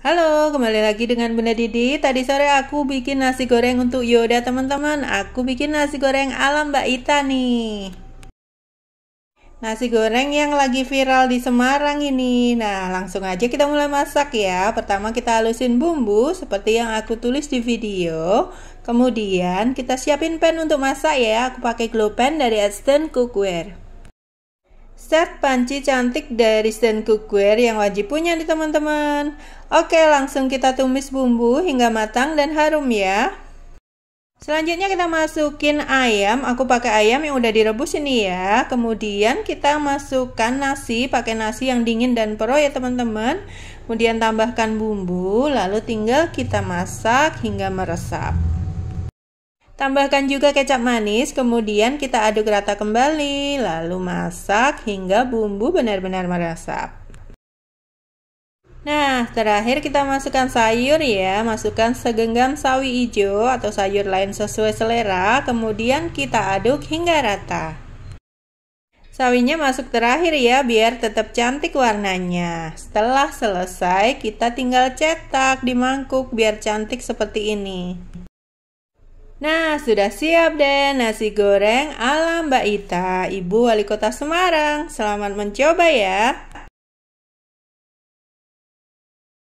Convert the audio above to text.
Halo, kembali lagi dengan Bunda Didi. Tadi sore aku bikin nasi goreng untuk Yoda, teman-teman. Aku bikin nasi goreng alam Mbak Ita nih. Nasi goreng yang lagi viral di Semarang ini. Nah, langsung aja kita mulai masak ya. Pertama kita halusin bumbu seperti yang aku tulis di video. Kemudian kita siapin pan untuk masak ya. Aku pakai glow pan dari Aston Cookware set panci cantik dari Zen Cookware yang wajib punya nih teman-teman. Oke, langsung kita tumis bumbu hingga matang dan harum ya. Selanjutnya kita masukin ayam, aku pakai ayam yang udah direbus ini ya. Kemudian kita masukkan nasi, pakai nasi yang dingin dan pro ya teman-teman. Kemudian tambahkan bumbu, lalu tinggal kita masak hingga meresap. Tambahkan juga kecap manis, kemudian kita aduk rata kembali, lalu masak hingga bumbu benar-benar meresap. Nah, terakhir kita masukkan sayur ya. Masukkan segenggam sawi hijau atau sayur lain sesuai selera, kemudian kita aduk hingga rata. Sawinya masuk terakhir ya, biar tetap cantik warnanya. Setelah selesai, kita tinggal cetak di mangkuk biar cantik seperti ini. Nah, sudah siap deh nasi goreng ala Mbak Ita, Ibu Wali Kota Semarang. Selamat mencoba ya.